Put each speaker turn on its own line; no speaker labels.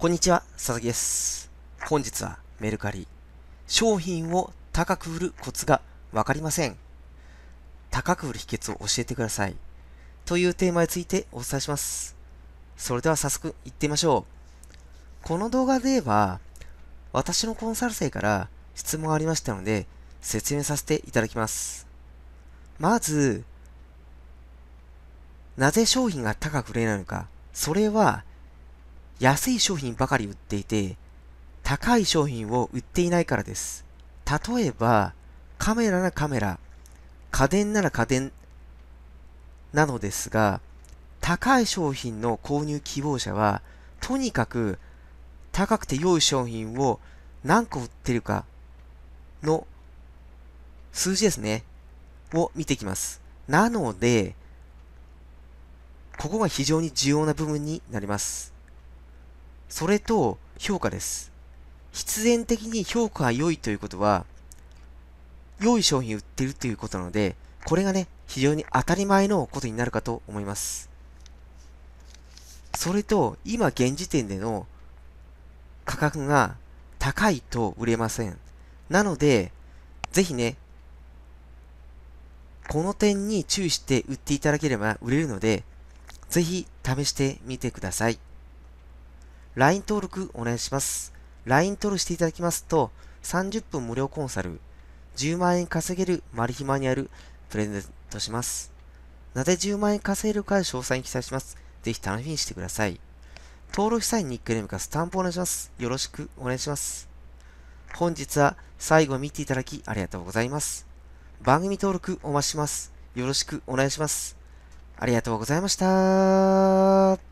こんにちは、佐々木です。本日はメルカリ。商品を高く売るコツがわかりません。高く売る秘訣を教えてください。というテーマについてお伝えします。それでは早速行ってみましょう。この動画では、私のコンサル生から質問がありましたので、説明させていただきます。まず、なぜ商品が高く売れないのか、それは安い商品ばかり売っていて、高い商品を売っていないからです。例えば、カメラなカメラ、家電なら家電なのですが、高い商品の購入希望者は、とにかく高くて良い商品を何個売ってるかの数字ですね、を見ていきます。なので、ここが非常に重要な部分になります。それと評価です。必然的に評価が良いということは、良い商品売ってるということなので、これがね、非常に当たり前のことになるかと思います。それと、今現時点での価格が高いと売れません。なので、ぜひね、この点に注意して売っていただければ売れるので、ぜひ試してみてください。LINE 登録お願いします。LINE 登録していただきますと、30分無料コンサル、10万円稼げるマル秘マニュアル、プレゼントします。なぜ10万円稼げるか詳細に記載します。ぜひ楽しみにしてください。登録したいニックネームかスタンプお願いします。よろしくお願いします。本日は最後見ていただきありがとうございます。番組登録お待ちします。よろしくお願いします。ありがとうございました。